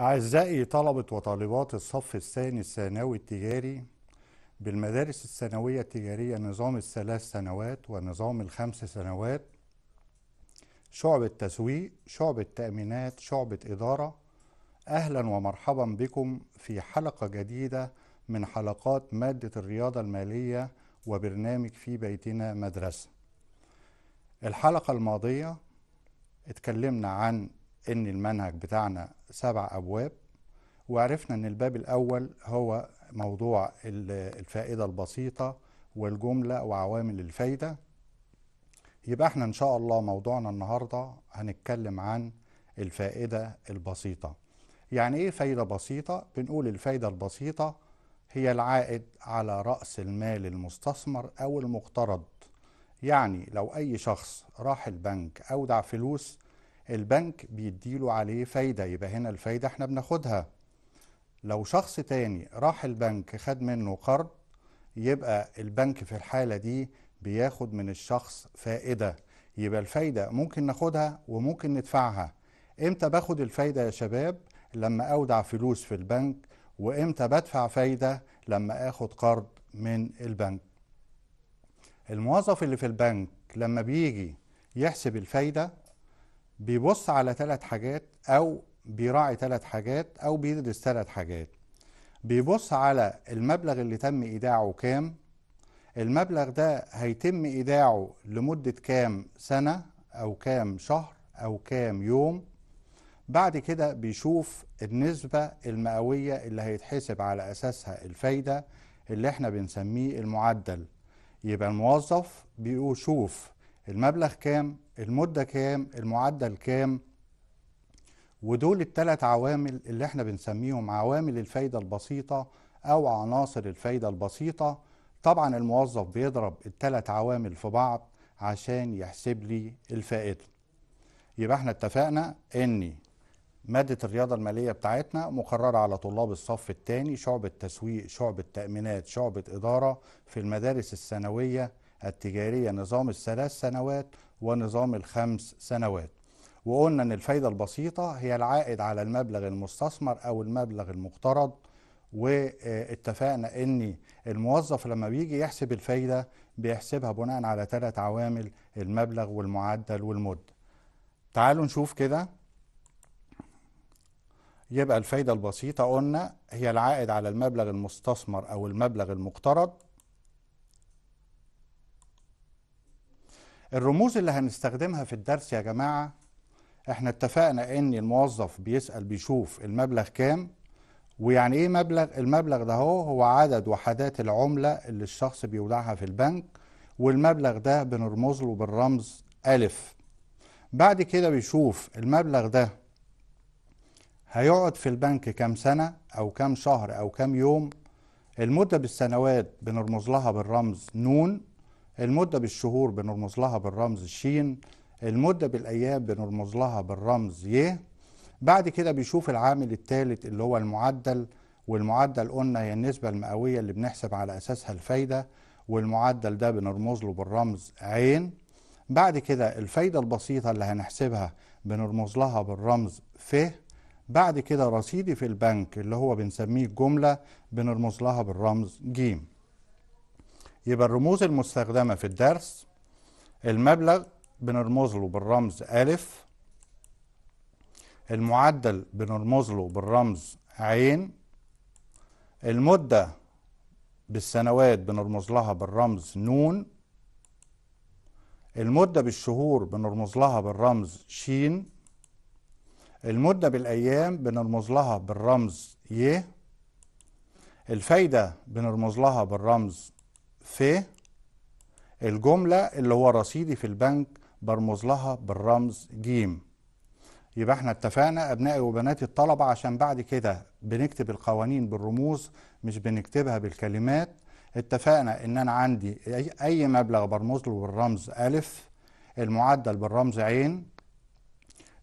أعزائي طلبة وطالبات الصف الثاني الثانوي التجاري بالمدارس الثانوية التجارية نظام الثلاث سنوات ونظام الخمس سنوات شعبة تسويق شعبة تأمينات شعبة إدارة أهلا ومرحبا بكم في حلقة جديدة من حلقات مادة الرياضة المالية وبرنامج في بيتنا مدرسة الحلقة الماضية اتكلمنا عن ان المنهج بتاعنا سبع ابواب وعرفنا ان الباب الاول هو موضوع الفائده البسيطه والجمله وعوامل الفايده يبقى احنا ان شاء الله موضوعنا النهارده هنتكلم عن الفائده البسيطه يعني ايه فايده بسيطه بنقول الفايده البسيطه هي العائد على راس المال المستثمر او المقترض يعني لو اي شخص راح البنك اودع فلوس البنك بيديله عليه فايدة يبقى هنا الفايدة احنا بناخدها لو شخص تاني راح البنك خد منه قرض يبقى البنك في الحالة دي بياخد من الشخص فائدة يبقى الفايدة ممكن ناخدها وممكن ندفعها امتى باخد الفايدة يا شباب لما اودع فلوس في البنك وامتى بدفع فايدة لما اخد قرض من البنك الموظف اللي في البنك لما بيجي يحسب الفايدة بيبص على ثلاث حاجات او بيراعي ثلاث حاجات او بيدرس ثلاث حاجات بيبص على المبلغ اللي تم ايداعه كام المبلغ ده هيتم ايداعه لمده كام سنه او كام شهر او كام يوم بعد كده بيشوف النسبة المئوية اللي هيتحسب على أساسها الفايدة اللي احنا بنسميه المعدل يبقى الموظف بيشوف المبلغ كام المدة كام المعدل كام ودول التلات عوامل اللي احنا بنسميهم عوامل الفايدة البسيطة أو عناصر الفايدة البسيطة طبعا الموظف بيضرب التلات عوامل في بعض عشان يحسب لي الفائدة يبقى احنا اتفقنا ان مادة الرياضة المالية بتاعتنا مقررة على طلاب الصف الثاني شعبة تسويق شعبة تأمينات شعبة إدارة في المدارس الثانوية التجارية نظام الثلاث سنوات ونظام الخمس سنوات وقلنا ان الفايده البسيطه هي العائد على المبلغ المستثمر او المبلغ المقترض واتفقنا ان الموظف لما بيجي يحسب الفايده بيحسبها بناء على ثلاث عوامل المبلغ والمعدل والمده تعالوا نشوف كده يبقى الفايده البسيطه قلنا هي العائد على المبلغ المستثمر او المبلغ المقترض الرموز اللي هنستخدمها في الدرس يا جماعة احنا اتفقنا ان الموظف بيسأل بيشوف المبلغ كام ويعني ايه مبلغ المبلغ ده هو هو عدد وحدات العملة اللي الشخص بيودعها في البنك والمبلغ ده بنرمز له بالرمز ألف بعد كده بيشوف المبلغ ده هيقعد في البنك كام سنة أو كام شهر أو كام يوم المدة بالسنوات بنرمز لها بالرمز نون المدة بالشهور بنرمز لها بالرمز شين المدة بالأيام بنرمز لها بالرمز ي بعد كده بيشوف العامل الثالث اللي هو المعدل والمعدل قلنا هي النسبة المئوية اللي بنحسب على أساسها الفايدة والمعدل ده بنرمز له بالرمز عين بعد كده الفايدة البسيطة اللي هنحسبها بنرمز لها بالرمز ف بعد كده رصيدي في البنك اللي هو بنسميه الجملة بنرمز لها بالرمز جيم يبقى الرموز المستخدمة في الدرس المبلغ بنرمز له بالرمز ألف المعدل بنرمز له بالرمز عين المدة بالسنوات بنرمز لها بالرمز نون المدة بالشهور بنرمز لها بالرمز شين المدة بالأيام بنرمز لها بالرمز ي الفايدة بنرمز لها بالرمز في الجملة اللي هو رصيدي في البنك برمز لها بالرمز جيم يبقى احنا اتفقنا ابنائي وبناتي الطلبة عشان بعد كده بنكتب القوانين بالرموز مش بنكتبها بالكلمات اتفقنا ان انا عندي اي مبلغ برمز له بالرمز الف المعدل بالرمز عين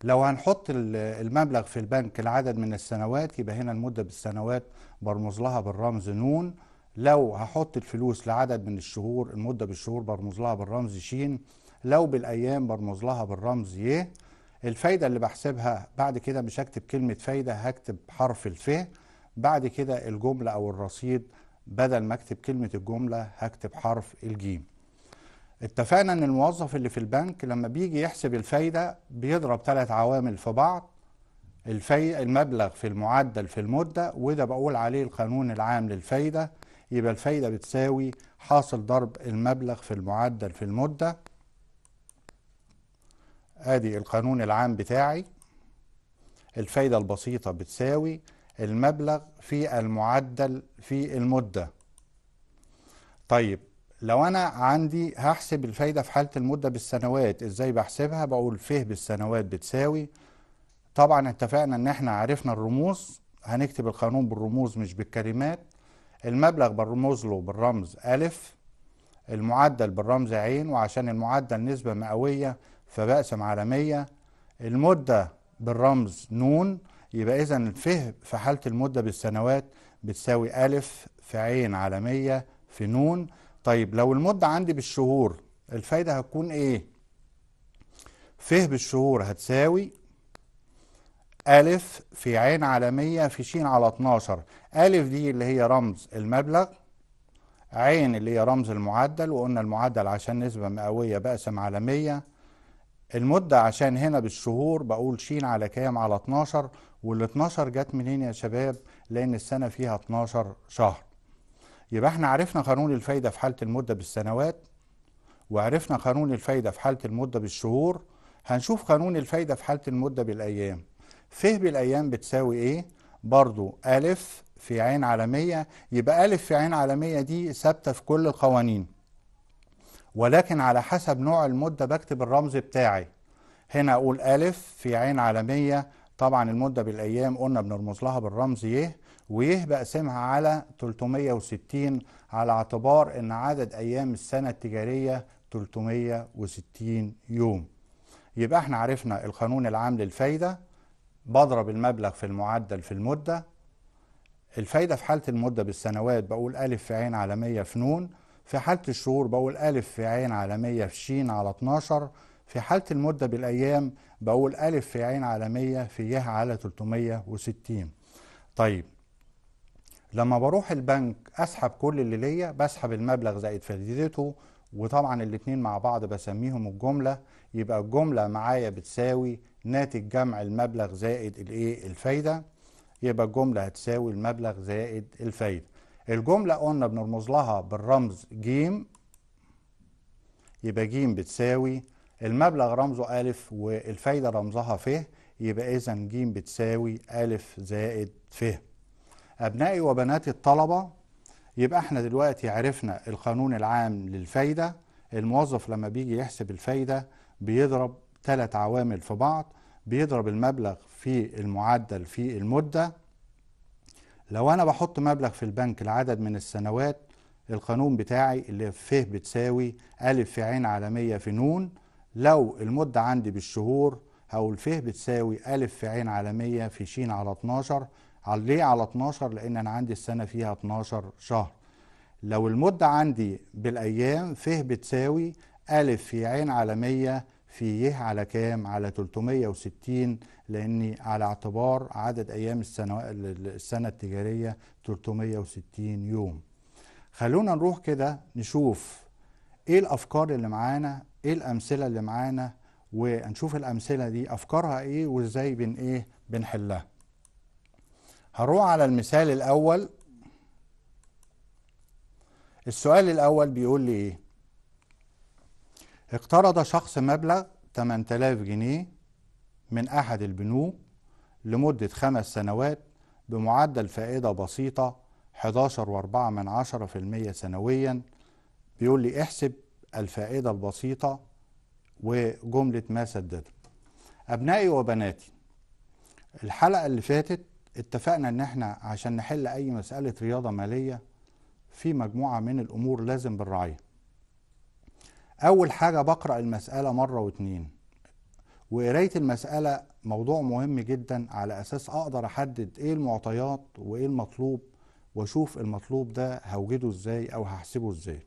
لو هنحط المبلغ في البنك لعدد من السنوات يبقى هنا المدة بالسنوات برمز لها بالرمز نون لو هحط الفلوس لعدد من الشهور المده بالشهور برمز لها بالرمز ش لو بالايام برمز لها بالرمز ي الفايده اللي بحسبها بعد كده مش هكتب كلمه فايده هكتب حرف الف بعد كده الجمله او الرصيد بدل ما اكتب كلمه الجمله هكتب حرف الجيم اتفقنا ان الموظف اللي في البنك لما بيجي يحسب الفايده بيضرب ثلاث عوامل في بعض الفي... المبلغ في المعدل في المده وده بقول عليه القانون العام للفايده يبقى الفايدة بتساوي حاصل ضرب المبلغ في المعدل في المدة ادي القانون العام بتاعي الفايدة البسيطة بتساوي المبلغ في المعدل في المدة طيب لو انا عندي هحسب الفايدة في حالة المدة بالسنوات ازاي بحسبها بقول فيه بالسنوات بتساوي طبعا اتفقنا ان احنا عرفنا الرموز هنكتب القانون بالرموز مش بالكلمات المبلغ برمز له بالرمز ألف المعدل بالرمز عين وعشان المعدل نسبة مئوية فبقسم على 100 المدة بالرمز نون يبقى إذا الفه في حالة المدة بالسنوات بتساوي ألف في عين على 100 في نون طيب لو المدة عندي بالشهور الفايدة هتكون إيه؟ فه بالشهور هتساوي ألف في عين على في شين على 12 ألف دي اللي هي رمز المبلغ عين اللي هي رمز المعدل وقلنا المعدل عشان نسبة مئوية بقسم على 100 المدة عشان هنا بالشهور بقول شين على كام على 12 وال 12 جت منين يا شباب لأن السنة فيها 12 شهر يبقى احنا عرفنا قانون الفايدة في حالة المدة بالسنوات وعرفنا قانون الفايدة في حالة المدة بالشهور هنشوف قانون الفايدة في حالة المدة بالأيام ف بالايام بتساوي ايه برضو الف في عين عالمية يبقى ألف في عين عالمية دي ثابتة في كل القوانين ولكن على حسب نوع المدة بكتب الرمز بتاعي هنا أقول ألف في عين عالمية طبعا المدة بالأيام قلنا بنرمز لها بالرمز ي ويه بقسمها على 360 على اعتبار أن عدد أيام السنة التجارية 360 يوم يبقى احنا عرفنا القانون العام للفايدة بضرب المبلغ في المعدل في المدة الفايدة في حالة المدة بالسنوات بقول ألف في عين على مية في نون في حالة الشهور بقول ألف في عين على مية في شين على 12 في حالة المدة بالأيام بقول ألف في عين على مية في يه على 360 طيب لما بروح البنك أسحب كل اللي ليا بسحب المبلغ زائد فائدته وطبعا الاتنين مع بعض بسميهم الجملة يبقى الجملة معايا بتساوي ناتج جمع المبلغ زائد الايه الفايده يبقى الجمله هتساوي المبلغ زائد الفايده الجمله قلنا بنرمز لها بالرمز ج يبقى ج بتساوي المبلغ رمزه أ والفايده رمزها ف يبقى اذا ج بتساوي أ زائد ف ابنائي وبناتي الطلبه يبقى احنا دلوقتي عرفنا القانون العام للفايده الموظف لما بيجي يحسب الفايده بيضرب ثلاث عوامل في بعض بيضرب المبلغ في المعدل في المدة لو أنا بحط مبلغ في البنك لعدد من السنوات القانون بتاعي اللي فيه بتساوي أ في ع على 100 في ن لو المدة عندي بالشهور هقول فيه بتساوي أ في ع على 100 في ش على 12 ليه على 12 لأن أنا عندي السنة فيها 12 شهر لو المدة عندي بالأيام فيه بتساوي أ في ع على 100 في على كام على 360 لاني على اعتبار عدد ايام السنه السنه التجاريه 360 يوم خلونا نروح كده نشوف ايه الافكار اللي معانا ايه الامثله اللي معانا ونشوف الامثله دي افكارها ايه وازاي بن ايه بنحلها هروح على المثال الاول السؤال الاول بيقول لي ايه اقترض شخص مبلغ 8000 جنيه من أحد البنوك لمدة خمس سنوات بمعدل فائدة بسيطة 11.4% سنويا بيقول لي احسب الفائدة البسيطة وجملة ما سددت أبنائي وبناتي الحلقة اللي فاتت اتفقنا ان احنا عشان نحل اي مسألة رياضة مالية في مجموعة من الامور لازم بنراعيها اول حاجه بقرا المساله مره واتنين وقرايه المساله موضوع مهم جدا على اساس اقدر احدد ايه المعطيات وايه المطلوب واشوف المطلوب ده هوجده ازاي او هحسبه ازاي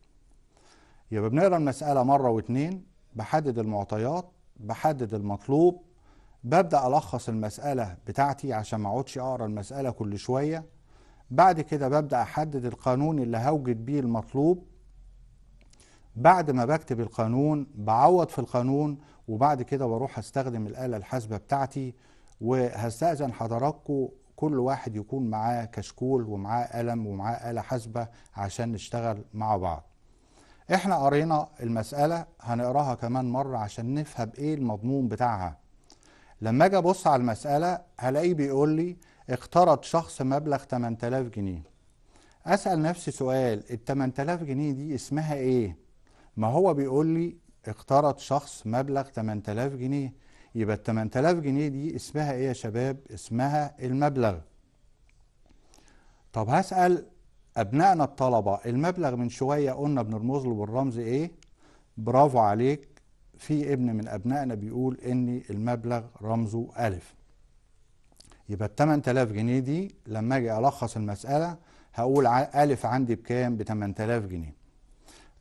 يبقى بنقرا المساله مره واتنين بحدد المعطيات بحدد المطلوب ببدا الخص المساله بتاعتي عشان ما اقعدش اقرا المساله كل شويه بعد كده ببدا احدد القانون اللي هوجد بيه المطلوب بعد ما بكتب القانون بعوض في القانون وبعد كده بروح استخدم الآلة الحاسبة بتاعتي وهستأذن حضراتكم كل واحد يكون معاه كشكول ومعاه قلم ومعاه آلة حاسبة عشان نشتغل مع بعض احنا قرينا المسألة هنقراها كمان مرة عشان نفهم ايه المضمون بتاعها لما اجي ابص على المسألة هلاقيه بيقول لي اقترض شخص مبلغ 8000 جنيه اسأل نفسي سؤال ال 8000 جنيه دي اسمها ايه ما هو بيقول لي اقترض شخص مبلغ 8000 جنيه يبقى ال 8000 جنيه دي اسمها ايه يا شباب اسمها المبلغ طب هسأل أبنائنا الطلبة المبلغ من شوية قلنا بنرمز له بالرمز إيه؟ برافو عليك في ابن من أبنائنا بيقول إن المبلغ رمزه ألف يبقى ال 8000 جنيه دي لما أجي ألخص المسألة هقول ألف عندي بكام؟ ب 8000 جنيه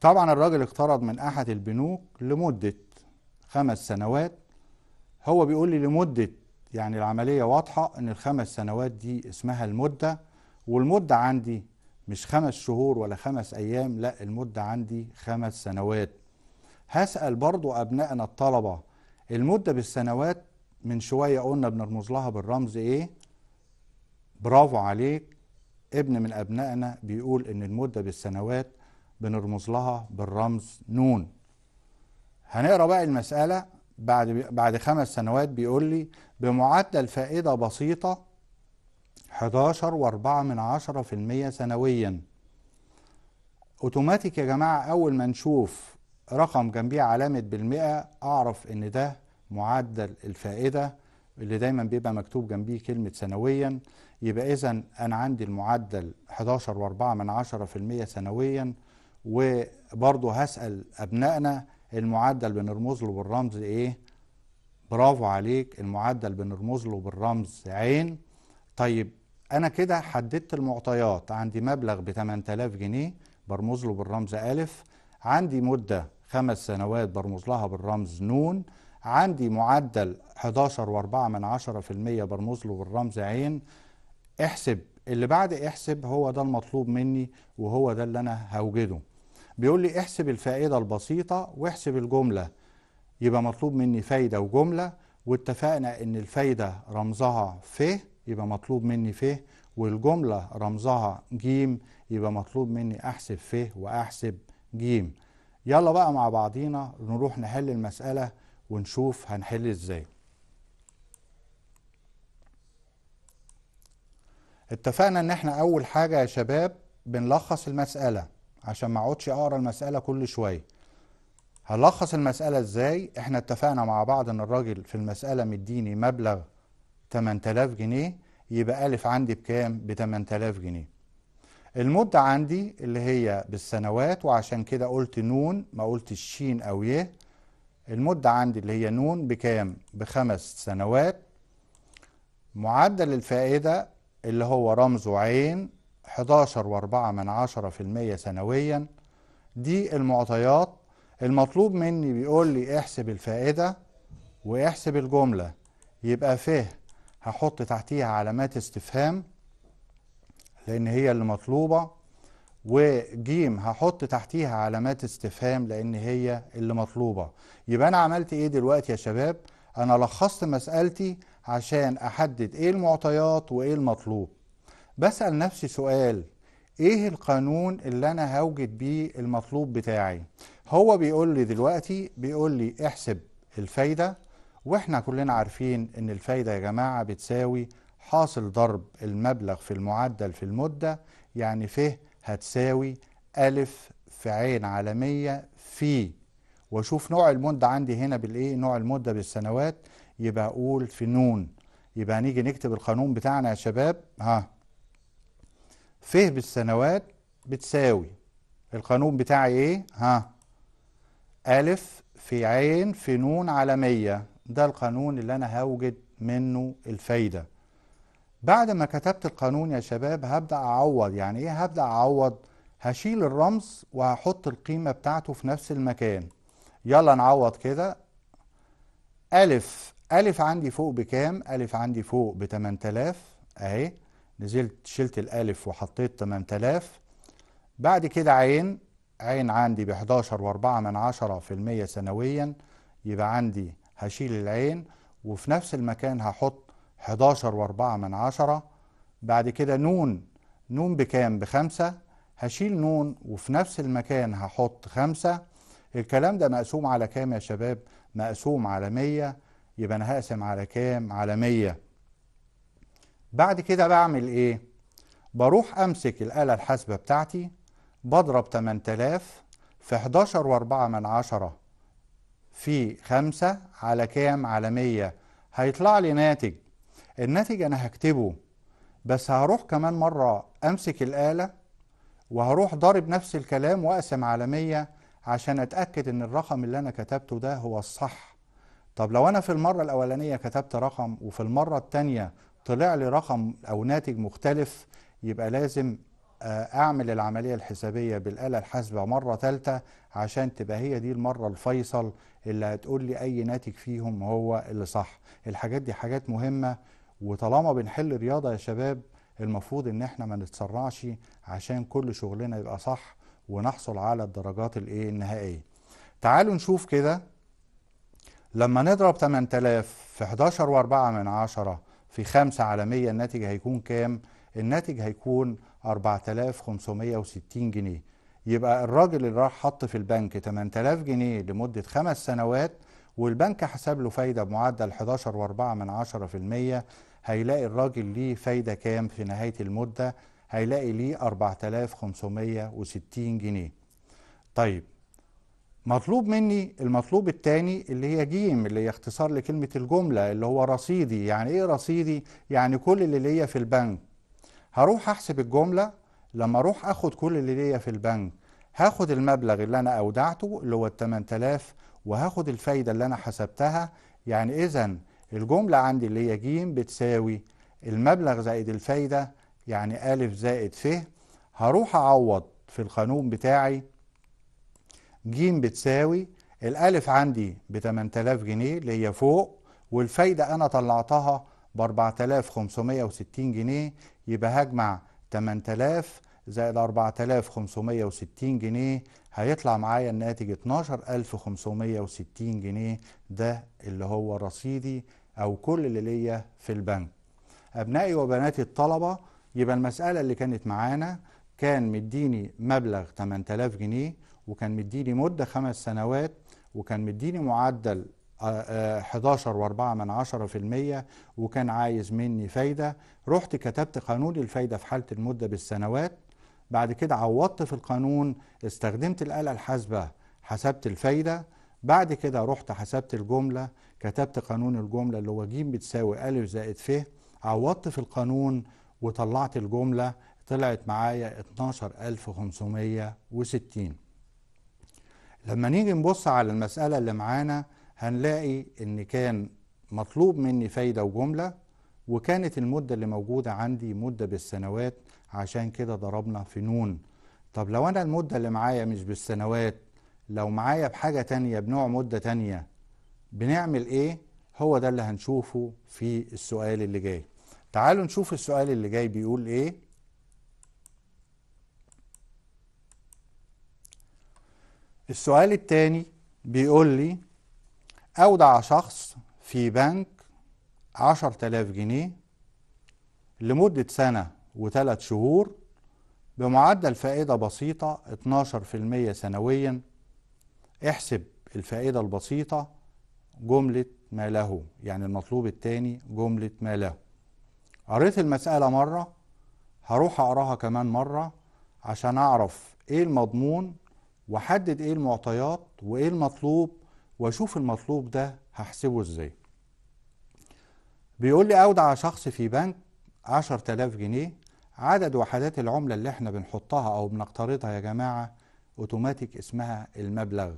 طبعا الراجل اقترض من احد البنوك لمده خمس سنوات هو بيقول لي لمده يعني العمليه واضحه ان الخمس سنوات دي اسمها المده والمده عندي مش خمس شهور ولا خمس ايام لا المده عندي خمس سنوات هسال برضو ابنائنا الطلبه المده بالسنوات من شويه قلنا بنرمز لها بالرمز ايه برافو عليك ابن من ابنائنا بيقول ان المده بالسنوات بنرمز لها بالرمز نون هنقرا بقى المسألة بعد بعد خمس سنوات بيقول لي بمعدل فائدة بسيطة 11 و4 من عشرة في المية سنويا اوتوماتيك يا جماعة أول ما نشوف رقم جنبيه علامة بالمئة أعرف إن ده معدل الفائدة اللي دايما بيبقى مكتوب جنبيه كلمة سنويا يبقى إذا أنا عندي المعدل 11 و4 من عشرة في المية سنويا وبرضه هسال ابنائنا المعدل بنرمز له بالرمز ايه برافو عليك المعدل بنرمز له بالرمز عين طيب انا كده حددت المعطيات عندي مبلغ ب 8000 جنيه برمز له بالرمز الف عندي مده خمس سنوات برمز لها بالرمز نون عندي معدل 11 من عشرة في المية برمز له بالرمز عين احسب اللي بعد احسب هو ده المطلوب مني وهو ده اللي انا هوجده بيقول لي احسب الفائدة البسيطة واحسب الجملة يبقى مطلوب مني فايدة وجملة واتفقنا ان الفايدة رمزها ف يبقى مطلوب مني ف والجملة رمزها ج يبقى مطلوب مني احسب ف واحسب ج يلا بقى مع بعضينا نروح نحل المسألة ونشوف هنحل ازاي اتفقنا ان احنا اول حاجة يا شباب بنلخص المسألة عشان ما اقعدش اقرا المساله كل شويه هلخص المساله ازاي احنا اتفقنا مع بعض ان الراجل في المساله مديني مبلغ 8000 جنيه يبقى الف عندي بكام ب 8000 جنيه المدة عندي اللي هي بالسنوات وعشان كده قلت نون ما قلت شين أو ي المدة عندي اللي هي نون بكام بخمس سنوات معدل الفائدة اللي هو رمزه عين 11.4% سنويا دي المعطيات المطلوب مني بيقول لي احسب الفائدة واحسب الجملة يبقى فيه هحط تحتيها علامات استفهام لأن هي اللي مطلوبة وجيم هحط تحتيها علامات استفهام لأن هي اللي مطلوبة يبقى أنا عملت إيه دلوقتي يا شباب؟ أنا لخصت مسألتي عشان أحدد إيه المعطيات وإيه المطلوب بسأل نفسي سؤال ايه القانون اللي انا هوجد بيه المطلوب بتاعي هو بيقول لي دلوقتي بيقول لي احسب الفايدة واحنا كلنا عارفين ان الفايدة يا جماعة بتساوي حاصل ضرب المبلغ في المعدل في المدة يعني ف هتساوي ألف في عين عالمية في واشوف نوع المدة عندي هنا بالايه نوع المدة بالسنوات يبقى اقول في نون يبقى هنيجي نكتب القانون بتاعنا يا شباب ها ف بالسنوات بتساوي القانون بتاعي ايه ها ألف في عين في نون على مية ده القانون اللي أنا هوجد منه الفايدة بعد ما كتبت القانون يا شباب هبدأ أعوض يعني إيه هبدأ أعوض هشيل الرمز وهحط القيمة بتاعته في نفس المكان يلا نعوض كده ألف ألف عندي فوق بكام ألف عندي فوق بتمن تلاف أهي نزلت شلت الالف وحطيت 8000 بعد كده عين عين عندي ب 11 واربعة من عشرة في المية سنويا يبقى عندي هشيل العين وفي نفس المكان هحط 11 واربعة من عشرة بعد كده نون نون بكام بخمسة هشيل نون وفي نفس المكان هحط خمسة الكلام ده مقسوم على كام يا شباب مقسوم على مية يبقى انا هقسم على كام على مية بعد كده بعمل ايه بروح امسك الآلة الحاسبة بتاعتي بضرب 8000 في 11 واربعة من عشرة في خمسة على كام على 100 هيطلع لي ناتج الناتج انا هكتبه بس هروح كمان مرة امسك الآلة وهروح ضارب نفس الكلام واقسم على 100 عشان اتأكد ان الرقم اللي انا كتبته ده هو الصح طب لو انا في المرة الاولانية كتبت رقم وفي المرة التانية طلع لي رقم او ناتج مختلف يبقى لازم آه، اعمل العمليه الحسابيه بالاله الحاسبه مره ثالثه عشان تبقى هي دي المره الفيصل اللي هتقول لي اي ناتج فيهم هو اللي صح الحاجات دي حاجات مهمه وطالما بنحل رياضه يا شباب المفروض ان احنا ما نتسرعش عشان كل شغلنا يبقى صح ونحصل على الدرجات الايه النهائيه تعالوا نشوف كده لما نضرب 8000 في 11 و4 من عشرة في خمسة عالمية الناتج هيكون كام؟ الناتج هيكون 4560 جنيه يبقى الراجل اللي راح حط في البنك 8000 جنيه لمدة خمس سنوات والبنك حسب له فايدة بمعدل 11.4 من 10% هيلاقي الراجل ليه فايدة كام في نهاية المدة هيلاقي ليه 4560 جنيه طيب مطلوب مني المطلوب الثاني اللي هي جيم اللي هي اختصار لكلمة الجملة اللي هو رصيدي يعني ايه رصيدي يعني كل اللي ليا في البنك هروح احسب الجملة لما اروح اخد كل اللي ليا في البنك هاخد المبلغ اللي انا اودعته اللي هو ال 8000 وهاخد الفايدة اللي انا حسبتها يعني اذا الجملة عندي اللي هي جيم بتساوي المبلغ زائد الفايدة يعني ألف زائد ف هروح أعوض في القانون بتاعي ج بتساوي الألف عندي ب 8000 جنيه اللي هي فوق والفايدة أنا طلعتها ب 4560 جنيه يبقى هجمع 8000 زائد 4560 جنيه هيطلع معايا الناتج 12560 جنيه ده اللي هو رصيدي أو كل اللي ليا في البنك أبنائي وبناتي الطلبة يبقى المسألة اللي كانت معانا كان مديني مبلغ 8000 جنيه وكان مديني مدة خمس سنوات وكان مديني معدل 11 آه، آه، و4 من في المية وكان عايز مني فايدة رحت كتبت قانون الفايدة في حالة المدة بالسنوات بعد كده عوضت في القانون استخدمت الآلة الحاسبة حسبت الفايدة بعد كده رحت حسبت الجملة كتبت قانون الجملة اللي هو ج بتساوي أ زائد ف عوضت في القانون وطلعت الجملة طلعت معايا 12560 لما نيجي نبص على المسألة اللي معانا هنلاقي إن كان مطلوب مني فايدة وجملة وكانت المدة اللي موجودة عندي مدة بالسنوات عشان كده ضربنا في نون طب لو أنا المدة اللي معايا مش بالسنوات لو معايا بحاجة تانية بنوع مدة تانية بنعمل إيه؟ هو ده اللي هنشوفه في السؤال اللي جاي تعالوا نشوف السؤال اللي جاي بيقول إيه السؤال التاني بيقول لي أودع شخص في بنك عشر تلاف جنيه لمدة سنة وثلاث شهور بمعدل فائدة بسيطة 12% سنويا احسب الفائدة البسيطة جملة ما له يعني المطلوب التاني جملة ما له قريت المسألة مرة هروح أقراها كمان مرة عشان أعرف إيه المضمون واحدد ايه المعطيات وايه المطلوب واشوف المطلوب ده هحسبه ازاي بيقول لي اودع شخص في بنك 10000 جنيه عدد وحدات العملة اللي احنا بنحطها او بنقترضها يا جماعة اوتوماتيك اسمها المبلغ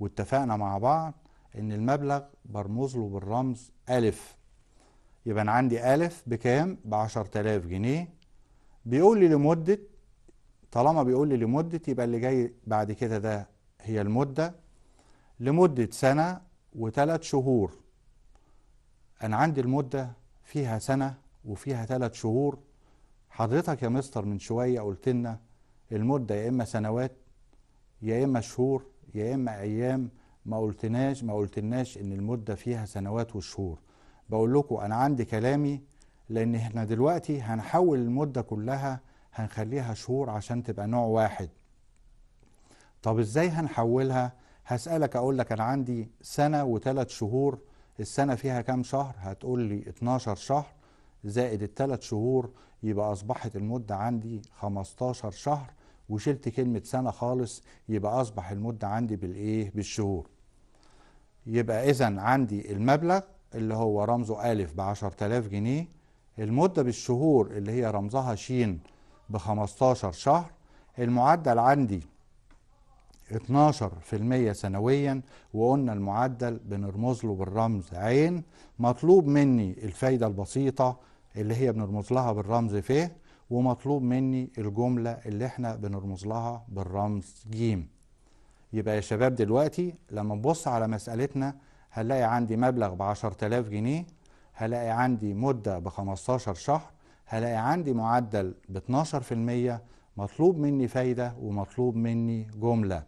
واتفقنا مع بعض ان المبلغ برمز له بالرمز الف يبقى انا عندي الف بكام ب 10000 جنيه بيقول لي لمدة طالما بيقول لي لمدة يبقى اللي جاي بعد كده ده هي المدة لمدة سنة وثلاث شهور أنا عندي المدة فيها سنة وفيها ثلاث شهور حضرتك يا مستر من شوية قلت لنا المدة يا إما سنوات يا إما شهور يا إما أيام ما قلتناش ما قلتلناش إن المدة فيها سنوات وشهور بقول لكم أنا عندي كلامي لأن إحنا دلوقتي هنحول المدة كلها هنخليها شهور عشان تبقى نوع واحد طب ازاي هنحولها هسألك اقول لك انا عندي سنة وثلاث شهور السنة فيها كام شهر هتقول لي 12 شهر زائد الثلاث شهور يبقى اصبحت المدة عندي 15 شهر وشلت كلمة سنة خالص يبقى اصبح المدة عندي بالايه بالشهور يبقى اذا عندي المبلغ اللي هو رمزه ألف ب 10000 جنيه المدة بالشهور اللي هي رمزها شين ب 15 شهر المعدل عندي 12% سنويا وقلنا المعدل بنرمز له بالرمز عين مطلوب مني الفايدة البسيطة اللي هي بنرمز لها بالرمز ف ومطلوب مني الجملة اللي احنا بنرمز لها بالرمز ج يبقى يا شباب دلوقتي لما نبص على مسألتنا هنلاقي عندي مبلغ ب 10000 جنيه هلاقي عندي مدة ب 15 شهر هلاقي عندي معدل ب 12% مطلوب مني فايدة ومطلوب مني جملة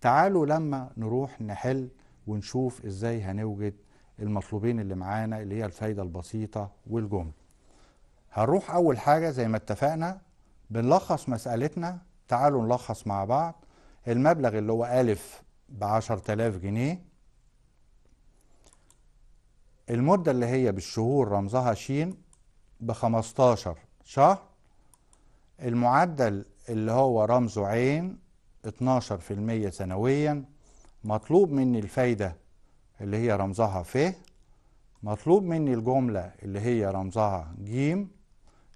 تعالوا لما نروح نحل ونشوف ازاي هنوجد المطلوبين اللي معانا اللي هي الفايدة البسيطة والجملة هنروح أول حاجة زي ما اتفقنا بنلخص مسألتنا تعالوا نلخص مع بعض المبلغ اللي هو ألف بعشر تلاف جنيه المدة اللي هي بالشهور رمزها شين ب 15 شهر المعدل اللي هو رمزه عين 12% سنويا مطلوب مني الفايدة اللي هي رمزها ف مطلوب مني الجملة اللي هي رمزها ج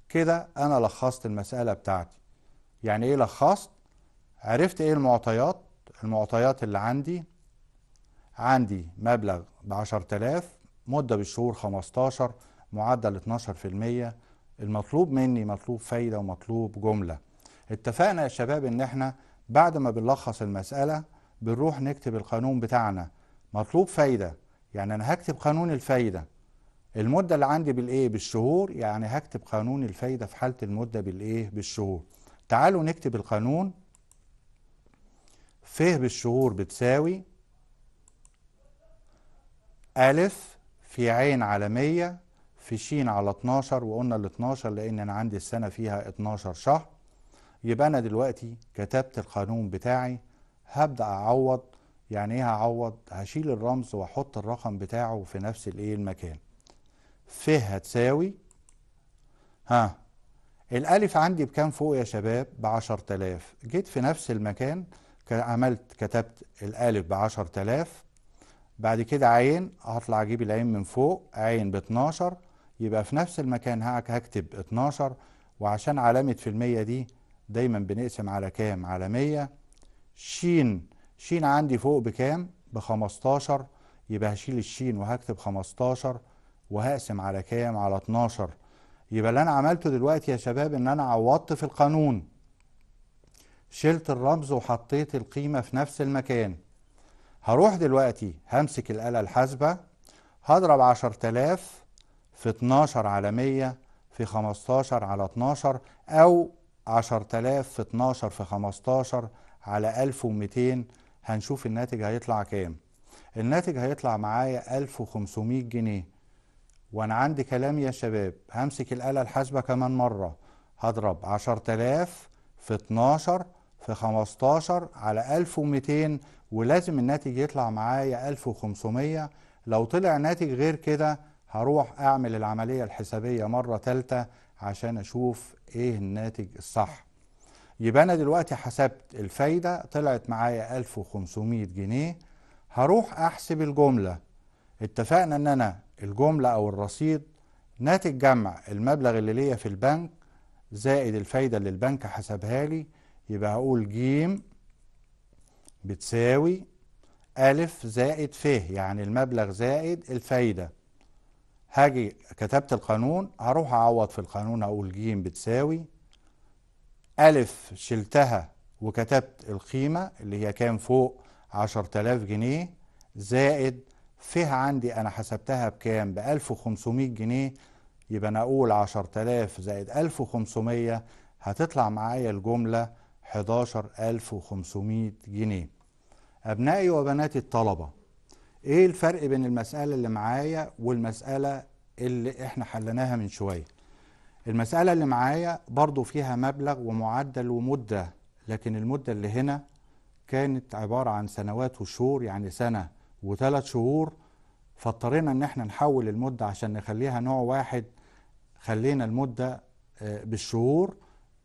كده أنا لخصت المسألة بتاعتي يعني إيه لخصت؟ عرفت إيه المعطيات المعطيات اللي عندي عندي مبلغ بعشر تلاف مدة بالشهور خمستاشر معدل 12% المطلوب مني مطلوب فايدة ومطلوب جملة اتفقنا يا شباب ان احنا بعد ما بنلخص المسألة بنروح نكتب القانون بتاعنا مطلوب فايدة يعني انا هكتب قانون الفايدة المدة اللي عندي بالايه بالشهور يعني هكتب قانون الفايدة في حالة المدة بالايه بالشهور تعالوا نكتب القانون ف بالشهور بتساوي ألف في عين على مية في ش على 12 وقلنا ال 12 لان انا عندي السنه فيها 12 شهر يبقى انا دلوقتي كتبت القانون بتاعي هبدا اعوض يعني ايه هعوض هشيل الرمز واحط الرقم بتاعه في نفس الايه المكان ف هتساوي ها الالف عندي بكام فوق يا شباب ب 10000 جيت في نفس المكان عملت كتبت الالف ب 10000 بعد كده عين هطلع اجيب العين من فوق عين ب 12 يبقى في نفس المكان هكتب 12 وعشان علامة في المية دي دايما بنقسم على كام على 100 شين شين عندي فوق بكام ب 15 يبقى هشيل الشين وهكتب 15 وهقسم على كام على 12 يبقى اللي انا عملته دلوقتي يا شباب ان انا عوضت في القانون شلت الرمز وحطيت القيمة في نفس المكان هروح دلوقتي همسك الآلة الحاسبة هضرب تلاف في 12 على 100 في 15 على 12 أو 10000 في 12 في 15 على 1200 هنشوف الناتج هيطلع كام الناتج هيطلع معايا 1500 جنيه وأنا عندي كلام يا شباب همسك الآلة الحاسبة كمان مرة هضرب 10000 في 12 في 15 على 1200 ولازم الناتج يطلع معايا 1500 لو طلع ناتج غير كده هروح اعمل العملية الحسابية مرة تالتة عشان اشوف ايه الناتج الصح يبقى انا دلوقتي حسبت الفايدة طلعت معايا 1500 جنيه هروح احسب الجملة اتفقنا ان انا الجملة او الرصيد ناتج جمع المبلغ اللي ليا في البنك زائد الفايدة اللي البنك حسبها لي يبقى هقول ج بتساوي ا زائد ف يعني المبلغ زائد الفايدة هاجي كتبت القانون هروح اعوض في القانون اقول ج بتساوي ألف شلتها وكتبت القيمة اللي هي كام فوق عشر تلاف جنيه زائد فيها عندي أنا حسبتها بكام بألف وخمسمية جنيه يبقى أنا أقول عشر تلاف زائد ألف وخمسمية هتطلع معايا الجملة حداشر ألف وخمسمية جنيه أبنائي وبناتي الطلبة ايه الفرق بين المسألة اللي معايا والمسألة اللي احنا حلناها من شوية المسألة اللي معايا برضو فيها مبلغ ومعدل ومدة لكن المدة اللي هنا كانت عبارة عن سنوات وشهور يعني سنة وثلاث شهور فاضطرينا ان احنا نحول المدة عشان نخليها نوع واحد خلينا المدة آه، بالشهور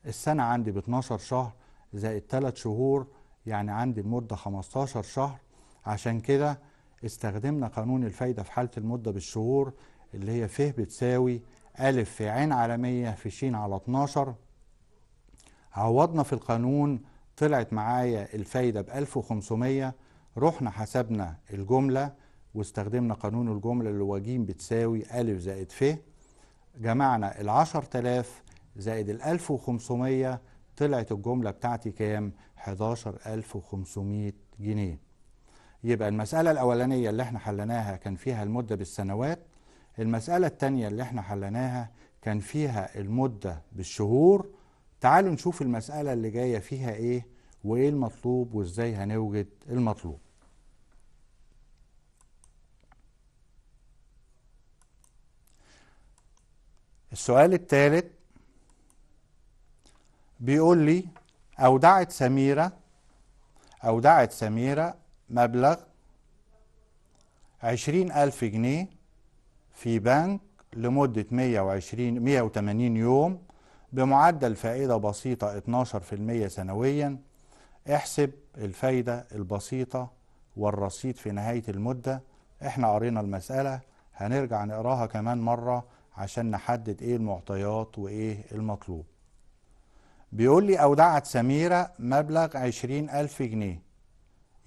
السنة عندي ب 12 شهر زائد ثلاث شهور يعني عندي المدة 15 شهر عشان كده استخدمنا قانون الفايدة في حالة المدة بالشهور اللي هي ف بتساوي أ في ع على 100 في ش على 12 عوضنا في القانون طلعت معايا الفايدة ب 1500 رحنا حسبنا الجملة واستخدمنا قانون الجملة اللي هو ج بتساوي أ زائد ف جمعنا ال 10000 زائد ال 1500 طلعت الجملة بتاعتي كام؟ 11500 جنيه يبقى المسألة الأولانية اللي احنا حلناها كان فيها المدة بالسنوات المسألة الثانية اللي احنا حلناها كان فيها المدة بالشهور تعالوا نشوف المسألة اللي جاية فيها ايه وايه المطلوب وازاي هنوجد المطلوب السؤال الثالث بيقول لي أودعت سميرة أودعت سميرة مبلغ عشرين ألف جنيه في بنك لمدة وعشرين مية وتمانين يوم بمعدل فائدة بسيطة اتناشر في المية سنويا احسب الفايدة البسيطة والرصيد في نهاية المدة احنا قرينا المسألة هنرجع نقراها كمان مرة عشان نحدد ايه المعطيات وايه المطلوب بيقول لي أودعت سميرة مبلغ عشرين ألف جنيه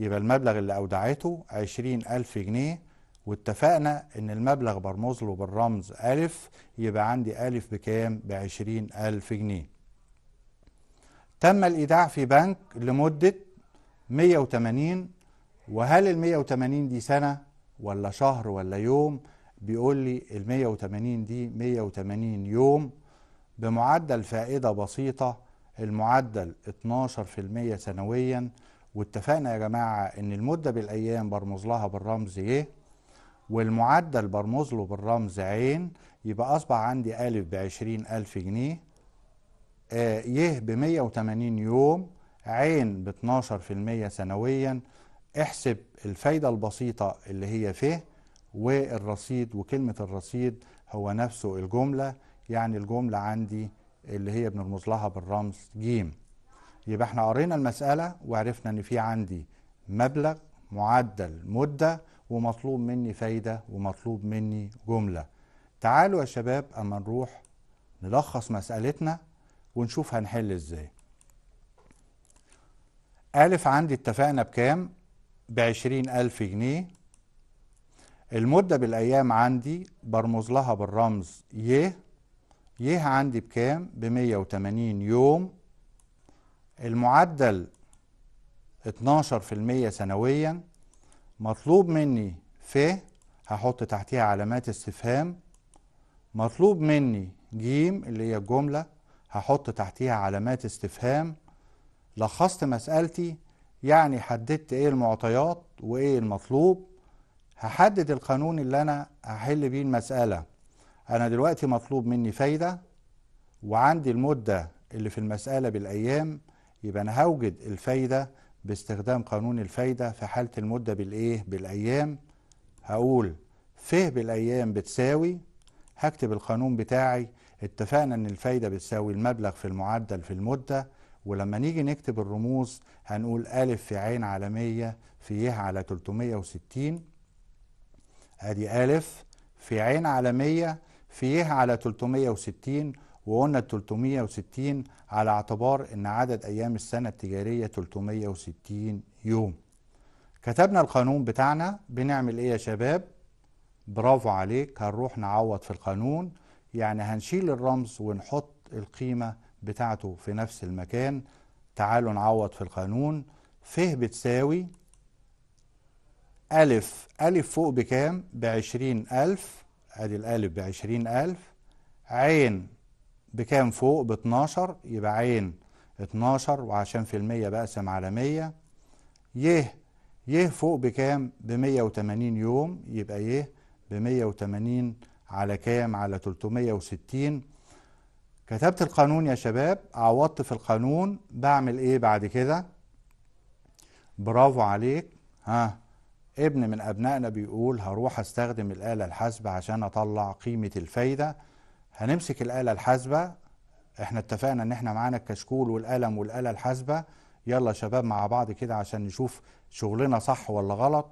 يبقى المبلغ اللي أودعته عشرين ألف جنيه واتفقنا إن المبلغ برمز له بالرمز ألف يبقى عندي ألف بكام بعشرين ألف جنيه تم الإيداع في بنك لمدة وتمانين وهل ال وتمانين دي سنة ولا شهر ولا يوم بيقول لي المية وتمانين دي وتمانين يوم بمعدل فائدة بسيطة المعدل 12% سنويا واتفقنا يا جماعة ان المدة بالايام برمز لها بالرمز ي إيه؟ والمعدل برمز له بالرمز عين يبقى اصبح عندي الف بعشرين الف جنيه آه، ي بمية وتمانين يوم عين باتناشر في المية سنويا احسب الفايدة البسيطة اللي هي ف والرصيد وكلمة الرصيد هو نفسه الجملة يعني الجملة عندي اللي هي بنرمز لها بالرمز جيم يبقى احنا قرينا المسألة وعرفنا ان في عندي مبلغ معدل مدة ومطلوب مني فايدة ومطلوب مني جملة تعالوا يا شباب اما نروح نلخص مسألتنا ونشوف هنحل ازاي ألف عندي اتفقنا بكام بعشرين ألف جنيه المدة بالأيام عندي برمز لها بالرمز ي ي عندي بكام بمية وتمانين يوم المعدل 12% سنويا مطلوب مني ف هحط تحتها علامات استفهام مطلوب مني ج اللي هي الجملة هحط تحتها علامات استفهام لخصت مسألتي يعني حددت ايه المعطيات وايه المطلوب هحدد القانون اللي انا هحل بيه المسألة انا دلوقتي مطلوب مني فايدة وعندي المدة اللي في المسألة بالايام يبقى انا هوجد الفايده باستخدام قانون الفايده في حاله المده بالايه بالايام هقول ف بالايام بتساوي هكتب القانون بتاعي اتفقنا ان الفايده بتساوي المبلغ في المعدل في المده ولما نيجي نكتب الرموز هنقول أ في ع على 100 في يه على 360 ادي أ في ع على 100 في يه على 360 وقلنا 360 على اعتبار ان عدد ايام السنه التجاريه 360 يوم كتبنا القانون بتاعنا بنعمل ايه يا شباب برافو عليك هنروح نعوض في القانون يعني هنشيل الرمز ونحط القيمه بتاعته في نفس المكان تعالوا نعوض في القانون ف بتساوي ألف ألف فوق بكام؟ بعشرين ألف أدي الألف بعشرين ألف عين بكام فوق ب 12 يبقى عين 12 وعشان في المية بقسم على 100 ي ي فوق بكام ب 180 يوم يبقى ي ب 180 على كام على 360 كتبت القانون يا شباب عوضت في القانون بعمل ايه بعد كده برافو عليك ها ابن من ابنائنا بيقول هروح استخدم الآلة الحاسبة عشان اطلع قيمة الفايدة هنمسك الآلة الحاسبة احنا اتفقنا ان احنا معانا الكشكول والقلم والآلة الحاسبة يلا شباب مع بعض كده عشان نشوف شغلنا صح ولا غلط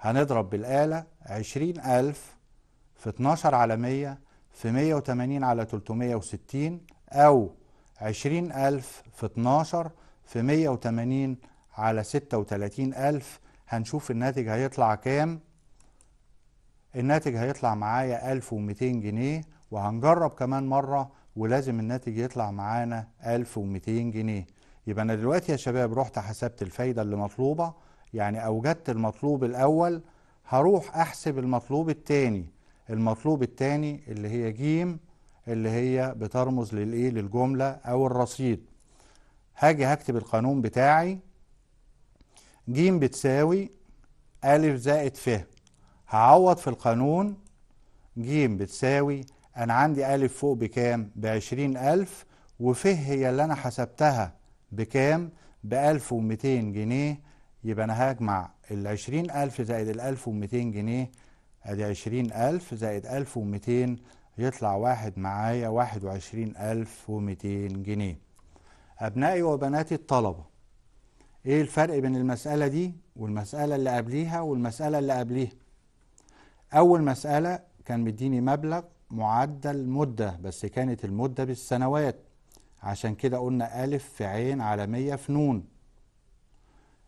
هنضرب بالآلة عشرين ألف في اتناشر على مية في مية وتمانين على تلتمية وستين أو عشرين ألف في اتناشر في مية وتمانين على ستة وتلاتين ألف هنشوف الناتج هيطلع كام الناتج هيطلع معايا ألف ومتين جنيه وهنجرب كمان مرة ولازم الناتج يطلع معانا 1200 جنيه يبقى أنا دلوقتي يا شباب رحت حسبت الفايدة اللي مطلوبة يعني أوجدت المطلوب الأول هروح أحسب المطلوب التاني المطلوب التاني اللي هي جيم اللي هي بترمز للإيه للجملة أو الرصيد هاجي هكتب القانون بتاعي جيم بتساوي ألف زائد ف هعوض في القانون جيم بتساوي أنا عندي ألف فوق بكام؟ بعشرين ألف وف هي اللي أنا حسبتها بكام؟ بألف ومتين جنيه يبقى أنا هجمع العشرين ألف زائد الألف ومتين جنيه أدي عشرين ألف زائد ألف ومتين يطلع واحد معايا واحد وعشرين ألف ومتين جنيه أبنائي وبناتي الطلبة إيه الفرق بين المسألة دي والمسألة اللي قبليها والمسألة اللي قبليها أول مسألة كان مديني مبلغ معدل مدة بس كانت المدة بالسنوات عشان كده قلنا ألف في عين على مية في نون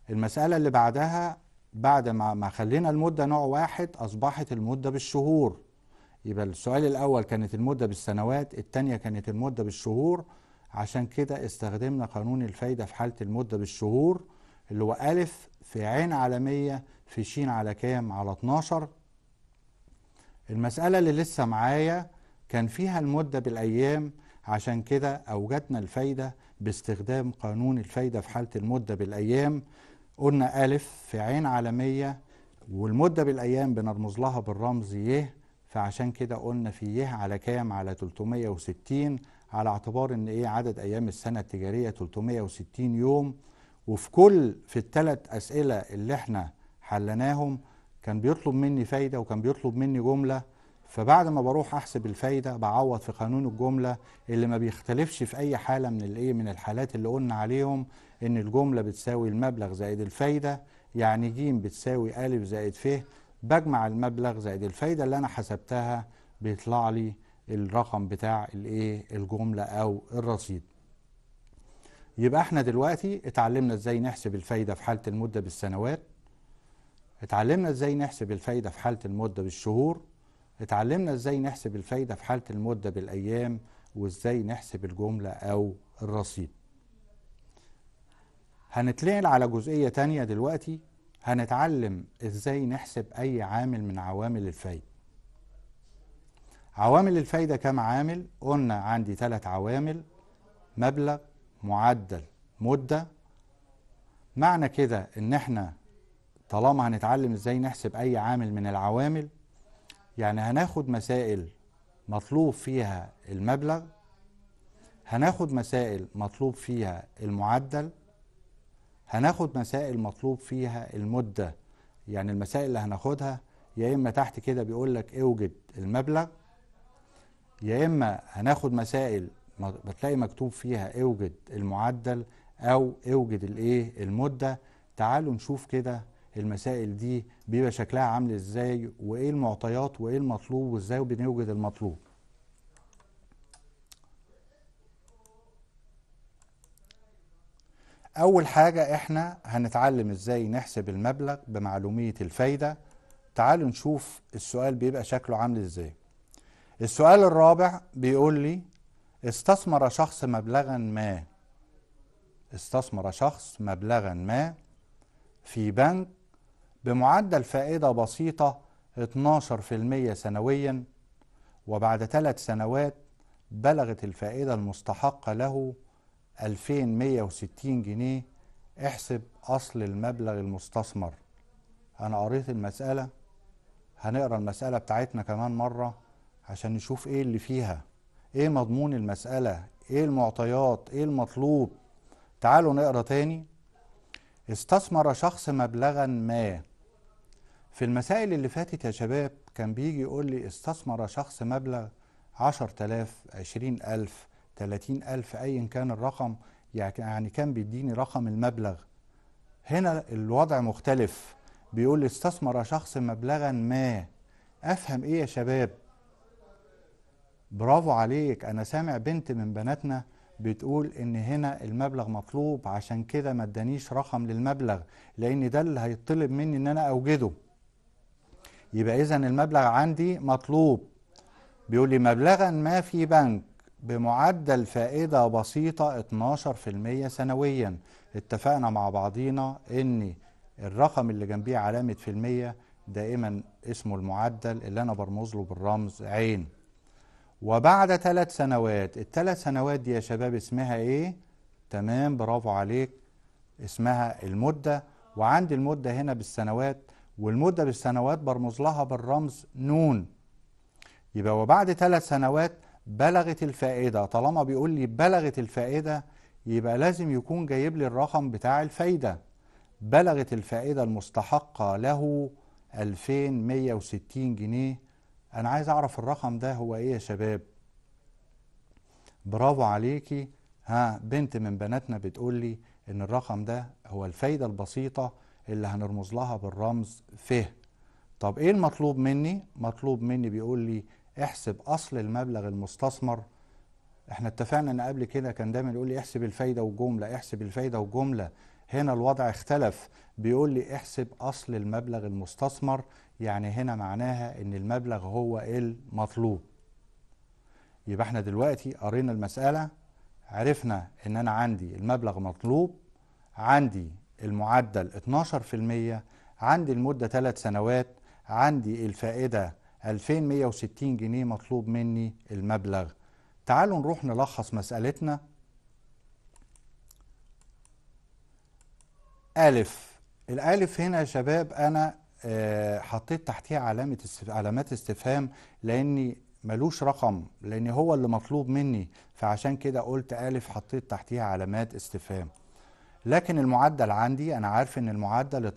المسألة اللي بعدها بعد ما ما خلينا المدة نوع واحد أصبحت المدة بالشهور يبقى السؤال الأول كانت المدة بالسنوات التانية كانت المدة بالشهور عشان كده استخدمنا قانون الفايدة في حالة المدة بالشهور اللي هو ألف في عين على مية في شين على كام على 12 المسألة اللي لسه معايا كان فيها المدة بالأيام عشان كده أوجدنا الفايدة باستخدام قانون الفايدة في حالة المدة بالأيام قلنا ألف في عين عالمية والمدة بالأيام بنرمز لها بالرمز ي فعشان كده قلنا في ي على كام على 360 على اعتبار ان ايه عدد ايام السنة التجارية 360 يوم وفي كل في الثلاث اسئلة اللي احنا حلناهم كان بيطلب مني فايده وكان بيطلب مني جمله فبعد ما بروح احسب الفايده بعوض في قانون الجمله اللي ما بيختلفش في اي حاله من الايه من الحالات اللي قلنا عليهم ان الجمله بتساوي المبلغ زائد الفايده يعني ج بتساوي ا زائد ف بجمع المبلغ زائد الفايده اللي انا حسبتها بيطلع لي الرقم بتاع الايه الجمله او الرصيد يبقى احنا دلوقتي اتعلمنا ازاي نحسب الفايده في حاله المده بالسنوات اتعلمنا ازاي نحسب الفايده في حاله المده بالشهور اتعلمنا ازاي نحسب الفايده في حاله المده بالايام وازاي نحسب الجمله او الرصيد هنتنقل على جزئيه تانية دلوقتي هنتعلم ازاي نحسب اي عامل من عوامل الفايده عوامل الفايدة كم عامل؟ قلنا عندي ثلاث عوامل مبلغ معدل مدة معنى كده ان احنا طالما هنتعلم ازاي نحسب اي عامل من العوامل يعني هناخد مسائل مطلوب فيها المبلغ هناخد مسائل مطلوب فيها المعدل هناخد مسائل مطلوب فيها المدة يعني المسائل اللي هناخدها يا إما تحت كده بيقول لك اوجد المبلغ يا إما هناخد مسائل بتلاقي مكتوب فيها اوجد المعدل أو اوجد الإيه المدة تعالوا نشوف كده المسائل دي بيبقى شكلها عامل ازاي وايه المعطيات وايه المطلوب وازاي بنوجد المطلوب اول حاجة احنا هنتعلم ازاي نحسب المبلغ بمعلومية الفايدة تعالوا نشوف السؤال بيبقى شكله عامل ازاي السؤال الرابع بيقول لي استثمر شخص مبلغا ما استثمر شخص مبلغا ما في بنك بمعدل فائدة بسيطة 12% سنويا وبعد ثلاث سنوات بلغت الفائدة المستحقة له 2160 جنيه احسب أصل المبلغ المستثمر أنا قريت المسألة هنقرا المسألة بتاعتنا كمان مرة عشان نشوف إيه اللي فيها إيه مضمون المسألة إيه المعطيات إيه المطلوب تعالوا نقرا تاني استثمر شخص مبلغا ما في المسائل اللي فاتت يا شباب كان بيجي يقول لي استثمر شخص مبلغ 10000 20000 30000 ايا كان الرقم يعني كان بيديني رقم المبلغ هنا الوضع مختلف بيقول لي استثمر شخص مبلغا ما افهم ايه يا شباب برافو عليك انا سامع بنت من بناتنا بتقول ان هنا المبلغ مطلوب عشان كده ما ادانيش رقم للمبلغ لان ده اللي هيطلب مني ان انا اوجده يبقى إذا المبلغ عندي مطلوب بيقول لي مبلغا ما في بنك بمعدل فائدة بسيطة 12% سنويا اتفقنا مع بعضينا ان الرقم اللي جنبيه علامة في المية دائما اسمه المعدل اللي انا برمز له بالرمز عين وبعد ثلاث سنوات الثلاث سنوات دي يا شباب اسمها ايه تمام برافو عليك اسمها المدة وعندي المدة هنا بالسنوات والمدة بالسنوات برمز لها بالرمز نون يبقى وبعد ثلاث سنوات بلغت الفائدة طالما بيقول لي بلغت الفائدة يبقى لازم يكون جايب لي الرقم بتاع الفايدة بلغت الفائدة المستحقة له 2160 جنيه أنا عايز أعرف الرقم ده هو إيه يا شباب برافو عليكي ها بنت من بناتنا بتقول لي إن الرقم ده هو الفايدة البسيطة اللي هنرمز لها بالرمز ف طب ايه المطلوب مني مطلوب مني بيقول لي احسب اصل المبلغ المستثمر احنا اتفقنا ان قبل كده كان دايما يقول لي احسب الفايده والجمله احسب الفايده والجمله هنا الوضع اختلف بيقول لي احسب اصل المبلغ المستثمر يعني هنا معناها ان المبلغ هو المطلوب يبقى احنا دلوقتي قرينا المساله عرفنا ان انا عندي المبلغ مطلوب عندي المعدل 12% عندي المدة 3 سنوات عندي الفائدة 2160 جنيه مطلوب مني المبلغ تعالوا نروح نلخص مسألتنا ألف الألف هنا يا شباب أنا آه، حطيت تحتها علامة علامات استفهام لأني ملوش رقم لأن هو اللي مطلوب مني فعشان كده قلت ألف حطيت تحتها علامات استفهام لكن المعدل عندي أنا عارف إن المعدل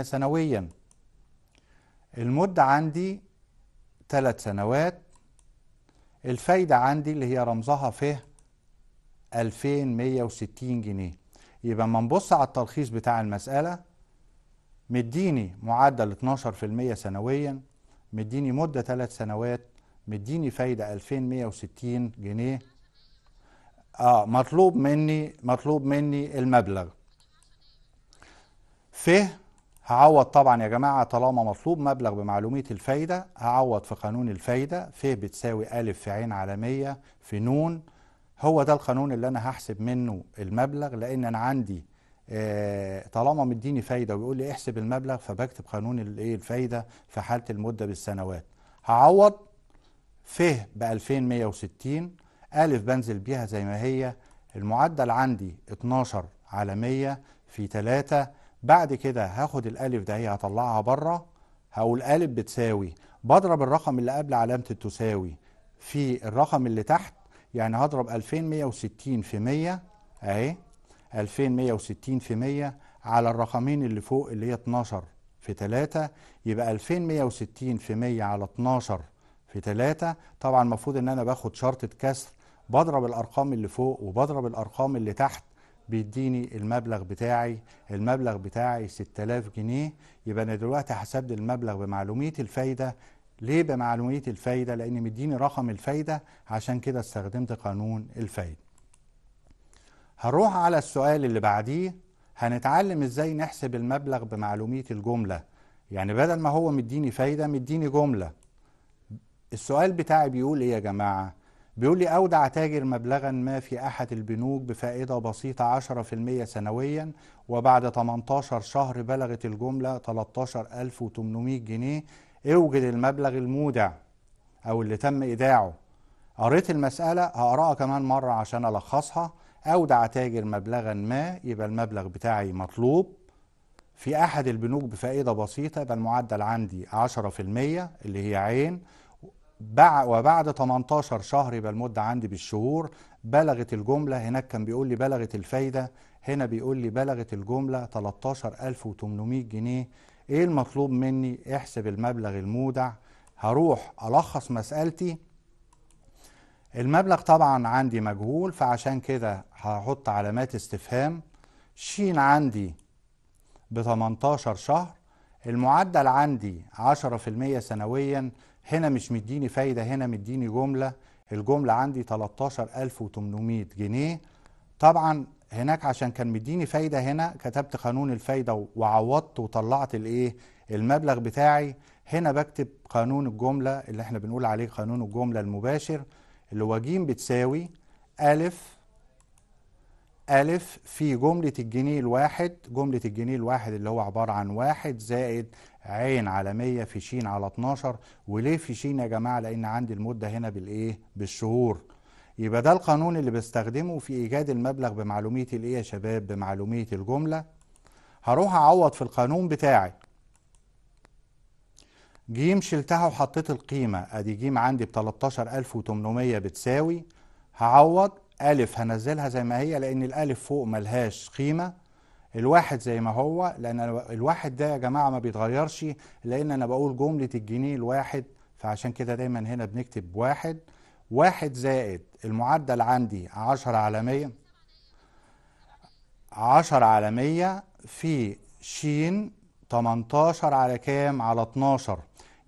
12% سنويا المدة عندي 3 سنوات الفايدة عندي اللي هي رمزها فيه 2160 جنيه يبقى ما نبص على التلخيص بتاع المسألة مديني معدل 12% سنويا مديني مدة 3 سنوات مديني فايدة 2160 جنيه اه مطلوب مني مطلوب مني المبلغ ف هعوض طبعا يا جماعة طالما مطلوب مبلغ بمعلومية الفايدة هعوض في قانون الفايدة ف بتساوي أ في عين على مية في نون هو ده القانون اللي أنا هحسب منه المبلغ لأن أنا عندي آه، طالما مديني فايدة ويقول لي احسب المبلغ فبكتب قانون الايه الفايدة في حالة المدة بالسنوات هعوض ف ب 2160 ألف بنزل بيها زي ما هي المعدل عندي 12 على 100 في 3 بعد كده هاخد الألف ده هي هطلعها بره هقول ألف بتساوي بضرب الرقم اللي قبل علامة التساوي في الرقم اللي تحت يعني هضرب 2160 في 100 أهي 2160 في 100 على الرقمين اللي فوق اللي هي 12 في 3 يبقى 2160 في 100 على 12 في 3 طبعا المفروض ان انا باخد شرطة كسر بضرب الارقام اللي فوق وبضرب الارقام اللي تحت بيديني المبلغ بتاعي المبلغ بتاعي 6000 جنيه يبقى انا دلوقتي حسبت المبلغ بمعلوميه الفايده ليه بمعلوميه الفايده لان مديني رقم الفايده عشان كده استخدمت قانون الفايده هنروح على السؤال اللي بعديه هنتعلم ازاي نحسب المبلغ بمعلوميه الجمله يعني بدل ما هو مديني فايده مديني جمله السؤال بتاعي بيقول ايه يا جماعه بيقول لي أودع تاجر مبلغا ما في أحد البنوك بفائدة بسيطة 10% سنويا وبعد 18 شهر بلغت الجملة 13800 جنيه اوجد المبلغ المودع أو اللي تم إيداعه قريت المسألة هقراها كمان مرة عشان ألخصها أودع تاجر مبلغا ما يبقى المبلغ بتاعي مطلوب في أحد البنوك بفائدة بسيطة يبقى المعدل عندي 10% اللي هي عين وبعد 18 شهر يبقى المدة عندي بالشهور بلغت الجملة هناك كان بيقول لي بلغت الفايدة هنا بيقول لي بلغت الجملة 13800 جنيه ايه المطلوب مني احسب المبلغ المودع هروح ألخص مسألتي المبلغ طبعا عندي مجهول فعشان كده هحط علامات استفهام شين عندي ب 18 شهر المعدل عندي 10% سنويا هنا مش مديني فايدة هنا مديني جملة الجملة عندي 13800 جنيه طبعا هناك عشان كان مديني فايدة هنا كتبت قانون الفايدة وعوضت وطلعت الايه المبلغ بتاعي هنا بكتب قانون الجملة اللي احنا بنقول عليه قانون الجملة المباشر اللي هو ج بتساوي ألف ألف في جملة الجنيه الواحد جملة الجنيه الواحد اللي هو عبارة عن واحد زائد عين 100 في شين على 12 وليه في شين يا جماعة لأن عندي المدة هنا بالإيه بالشهور يبقى ده القانون اللي بستخدمه في إيجاد المبلغ بمعلومية الإيه يا شباب بمعلومية الجملة هروح أعوض في القانون بتاعي جيم شلتها وحطيت القيمة أدي جيم عندي ب 13800 بتساوي هعوض ألف هنزلها زي ما هي لأن الألف فوق ملهاش قيمة الواحد زي ما هو لان الواحد ده يا جماعه ما بيتغيرش لان انا بقول جمله الجنيه الواحد فعشان كده دايما هنا بنكتب واحد واحد زائد المعدل عندي عشرة على مية عشرة على مية في شين تمنتاشر على كام على اتناشر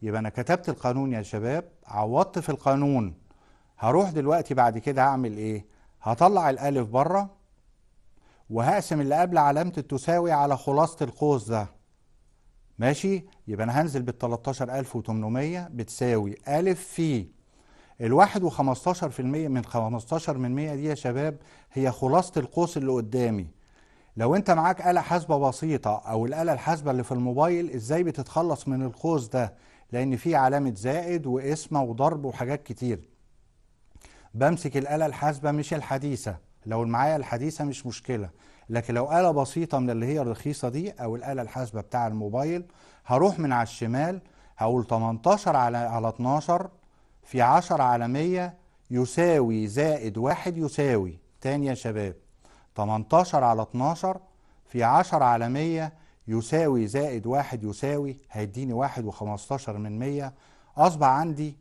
يبقى انا كتبت القانون يا شباب عوضت في القانون هروح دلوقتي بعد كده هعمل ايه هطلع الالف بره وهقسم اللي قبل علامة التساوي على خلاصة القوس ده ماشي يبقى أنا هنزل بال 13800 بتساوي أ في الواحد وخمستاشر في المية من خمستاشر من مية دي يا شباب هي خلاصة القوس اللي قدامي لو انت معاك آلة حاسبة بسيطة او الآلة الحاسبة اللي في الموبايل ازاي بتتخلص من القوس ده لان فيه علامة زائد وقسمة وضرب وحاجات كتير بمسك الآلة الحاسبة مش الحديثة لو المعايا الحديثه مش مشكله لكن لو آلة بسيطة من اللي هي الرخيصة دي أو الآلة الحاسبة بتاع الموبايل هروح من على الشمال هقول 18 على على 12 في 10 على 100 يساوي زائد واحد يساوي تاني يا شباب 18 على 12 في 10 على 100 يساوي زائد واحد يساوي هيديني واحد وخمستاشر من 100 أصبح عندي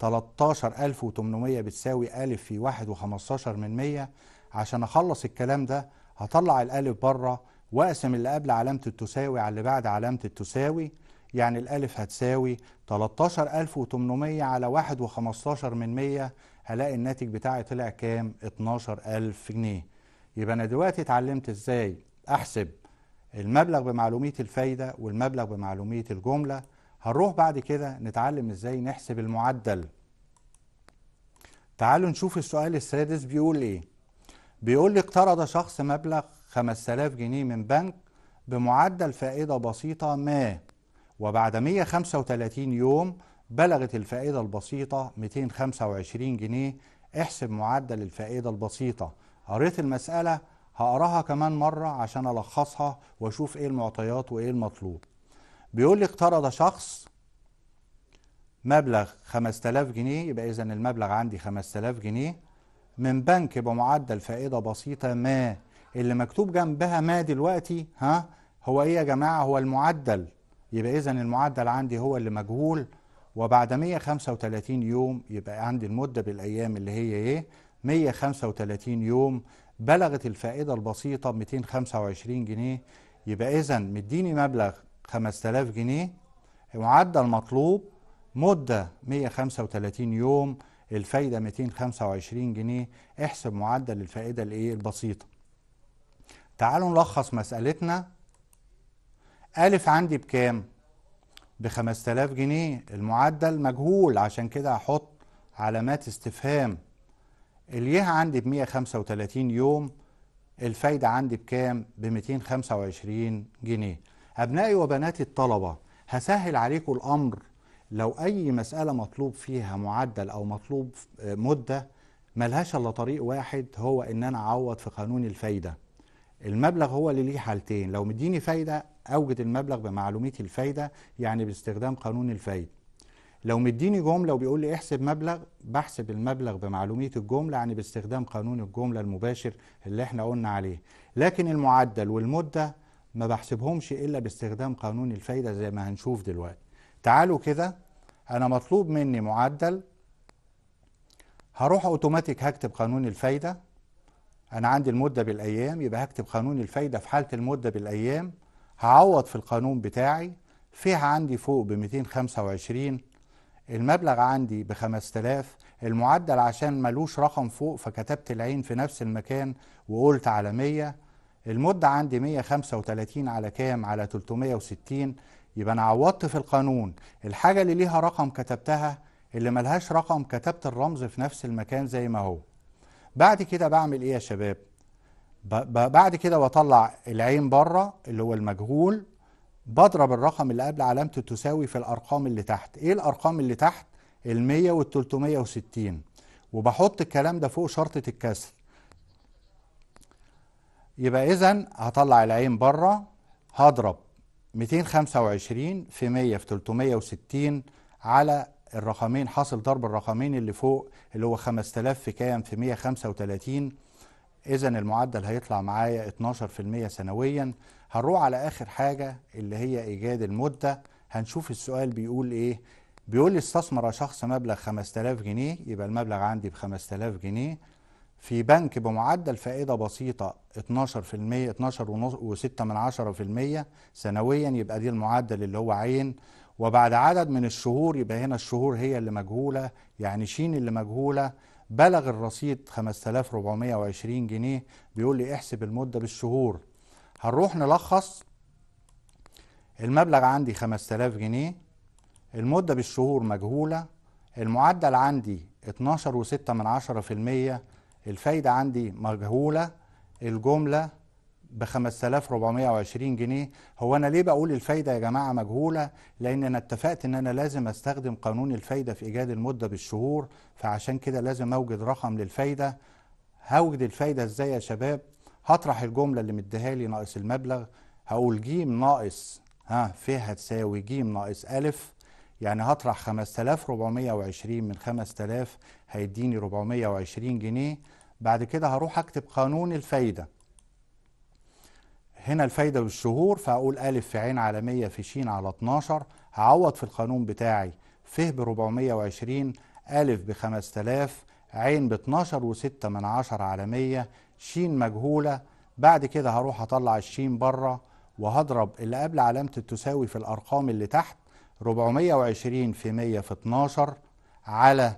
13800 بتساوي ألف في واحد وخمستاشر من 100 عشان اخلص الكلام ده هطلع الالف بره واقسم اللي قبل علامة التساوي على اللي بعد علامة التساوي يعني الالف هتساوي 13800 على 1 و15 من 100 هلاقي الناتج بتاعي طلع كام 12000 جنيه يبقى انا دلوقتي اتعلمت ازاي احسب المبلغ بمعلومية الفايدة والمبلغ بمعلومية الجملة هنروح بعد كده نتعلم ازاي نحسب المعدل تعالوا نشوف السؤال السادس بيقول ايه بيقول لي اقترض شخص مبلغ 5000 جنيه من بنك بمعدل فائدة بسيطة ما وبعد 135 يوم بلغت الفائدة البسيطة 225 جنيه احسب معدل الفائدة البسيطة قريت المسألة هقراها كمان مرة عشان ألخصها وأشوف إيه المعطيات وإيه المطلوب بيقول لي اقترض شخص مبلغ 5000 جنيه يبقى إذا المبلغ عندي 5000 جنيه من بنك بمعدل فائدة بسيطة ما اللي مكتوب جنبها ما دلوقتي ها هو ايه يا جماعة هو المعدل يبقى اذا المعدل عندي هو اللي مجهول وبعد 135 يوم يبقى عندي المدة بالايام اللي هي ايه 135 يوم بلغت الفائدة البسيطة 225 جنيه يبقى اذا مديني مبلغ 5000 جنيه معدل مطلوب مدة 135 يوم الفايده 225 جنيه احسب معدل الفائده الايه البسيطه تعالوا نلخص مسألتنا ا عندي بكام؟ ب 5000 جنيه المعدل مجهول عشان كده هحط علامات استفهام اليه عندي ب 135 يوم الفايدة عندي بكام؟ ب 225 جنيه أبنائي وبناتي الطلبة هسهل عليكم الأمر لو أي مسألة مطلوب فيها معدل أو مطلوب آه، مدة ملهاش إلا طريق واحد هو إن أنا أعوض في قانون الفايدة المبلغ هو اللي ليه حالتين لو مديني فايدة أوجد المبلغ بمعلومية الفايدة يعني باستخدام قانون الفايدة لو مديني جملة وبيقول لي احسب مبلغ بحسب المبلغ بمعلومية الجملة يعني باستخدام قانون الجملة المباشر اللي احنا قلنا عليه لكن المعدل والمدة ما بحسبهمش إلا باستخدام قانون الفايدة زي ما هنشوف دلوقتي تعالوا كده انا مطلوب مني معدل هروح اوتوماتيك هكتب قانون الفايده انا عندي المده بالايام يبقى هكتب قانون الفايده في حاله المده بالايام هعوض في القانون بتاعي فيها عندي فوق ب 225 المبلغ عندي ب 5000 المعدل عشان ملوش رقم فوق فكتبت العين في نفس المكان وقلت على 100 المدة عندي 135 على كام على 360 يبقى انا عوضت في القانون الحاجه اللي ليها رقم كتبتها اللي ملهاش رقم كتبت الرمز في نفس المكان زي ما هو بعد كده بعمل ايه يا شباب بعد كده بطلع العين بره اللي هو المجهول بضرب الرقم اللي قبل علامته تساوي في الارقام اللي تحت ايه الارقام اللي تحت ال100 وال360 وبحط الكلام ده فوق شرطه الكسر يبقى اذا هطلع العين بره هضرب 225 في 100 في 360 على الرقمين حاصل ضرب الرقمين اللي فوق اللي هو 5000 في كام في 135 اذا المعدل هيطلع معايا 12% سنويا هنروح على اخر حاجه اللي هي ايجاد المده هنشوف السؤال بيقول ايه بيقول لي استثمر شخص مبلغ 5000 جنيه يبقى المبلغ عندي ب 5000 جنيه في بنك بمعدل فائدة بسيطة 12% 12.6% سنويا يبقى دي المعدل اللي هو عين وبعد عدد من الشهور يبقى هنا الشهور هي اللي مجهولة يعني شين اللي مجهولة بلغ الرصيد 5420 جنيه بيقول لي احسب المدة بالشهور هنروح نلخص المبلغ عندي 5000 جنيه المدة بالشهور مجهولة المعدل عندي 12.6% الفايدة عندي مجهولة الجملة ب 5420 جنيه هو انا ليه بقول الفايده يا جماعه مجهوله لان انا اتفقت ان انا لازم استخدم قانون الفايده في ايجاد المده بالشهور فعشان كده لازم اوجد رقم للفايده هوجد الفايده ازاي يا شباب هطرح الجمله اللي مديها لي ناقص المبلغ هقول ج ناقص ها ف هتساوي ج ناقص ا يعني هطرح 5420 من 5000 هيديني 420 جنيه بعد كده هروح اكتب قانون الفايدة هنا الفايدة بالشهور فاقول ألف في عين على 100 في شين على 12 هعوض في القانون بتاعي فيه ب 420 ألف ب 5000 عين ب 12 و6 من 10 على 100 شين مجهولة بعد كده هروح أطلع الشين بره وهضرب اللي قبل علامة التساوي في الأرقام اللي تحت 420 في 100 في 12 على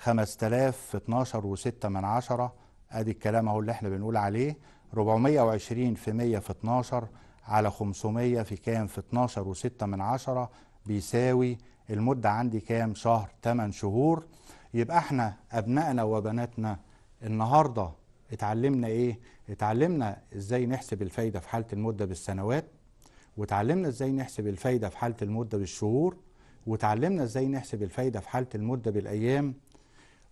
5000 12 و6 من عشرة ادي الكلام اهو اللي احنا بنقول عليه 420 في 100 في 12 على 500 في كام في 12 و6 من عشرة بيساوي المدة عندي كام شهر 8 شهور يبقى احنا ابنائنا وبناتنا النهاردة اتعلمنا ايه اتعلمنا ازاي نحسب الفايدة في حالة المدة بالسنوات وتعلمنا ازاي نحسب الفايدة في حالة المدة بالشهور وتعلمنا ازاي نحسب الفايدة في حالة المدة بالايام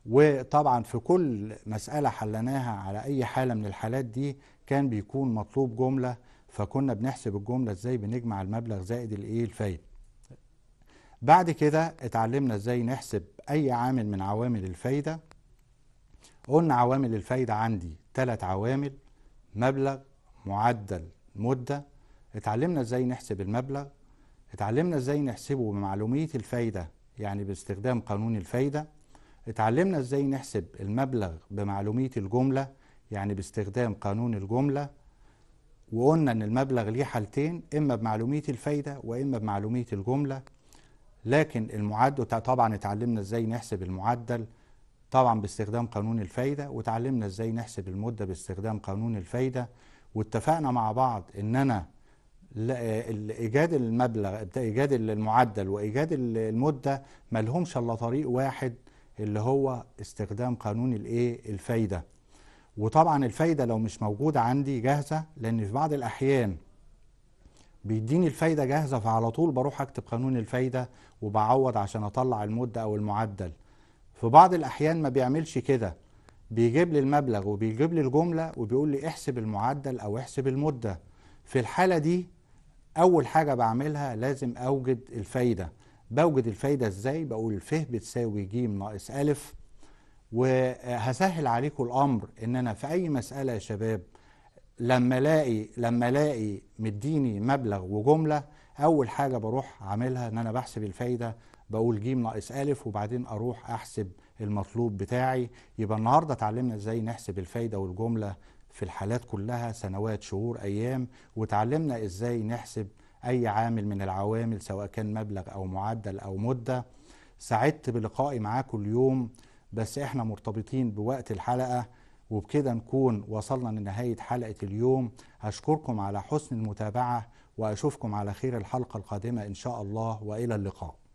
وطبعا في كل مسألة حلناها على أي حالة من الحالات دي كان بيكون مطلوب جملة فكنا بنحسب الجملة ازاي بنجمع المبلغ زائد الايه الفايدة بعد كده اتعلمنا ازاي نحسب اي عامل من عوامل الفايدة قلنا عوامل الفايدة عندي ثلاث عوامل مبلغ معدل مدة اتعلمنا ازاي نحسب المبلغ اتعلمنا ازاي نحسبه بمعلومية الفايدة يعني باستخدام قانون الفايدة اتعلمنا ازاي نحسب المبلغ بمعلومية الجملة يعني باستخدام قانون الجملة وقلنا ان المبلغ ليه حالتين اما بمعلومية الفايدة واما بمعلومية الجملة لكن المعدل طبعا اتعلمنا ازاي نحسب المعدل طبعا باستخدام قانون الفايدة وتعلمنا ازاي نحسب المدة باستخدام قانون الفايدة واتفقنا مع بعض ان انا ايجاد المبلغ ايجاد المعدل وايجاد المدة لهمش الا طريق واحد اللي هو استخدام قانون الايه الفايده وطبعا الفايده لو مش موجوده عندي جاهزه لان في بعض الاحيان بيديني الفايده جاهزه فعلى طول بروح اكتب قانون الفايده وبعوض عشان اطلع المده او المعدل في بعض الاحيان ما بيعملش كده بيجيب لي المبلغ وبيجيب لي الجمله وبيقول لي احسب المعدل او احسب المده في الحاله دي اول حاجه بعملها لازم اوجد الفايده بوجد الفايدة ازاي بقول ف بتساوي ج ناقص أ وهسهل عليكم الأمر إن أنا في أي مسألة يا شباب لما الاقي لما الاقي مديني مبلغ وجمله اول حاجه بروح عاملها ان انا بحسب الفايده بقول ج ناقص ا وبعدين اروح احسب المطلوب بتاعي يبقى النهارده اتعلمنا ازاي نحسب الفايده والجمله في الحالات كلها سنوات شهور ايام وتعلمنا ازاي نحسب أي عامل من العوامل سواء كان مبلغ أو معدل أو مدة سعدت بلقائي معاكم اليوم بس احنا مرتبطين بوقت الحلقة وبكده نكون وصلنا لنهاية حلقة اليوم أشكركم على حسن المتابعة وأشوفكم على خير الحلقة القادمة إن شاء الله وإلى اللقاء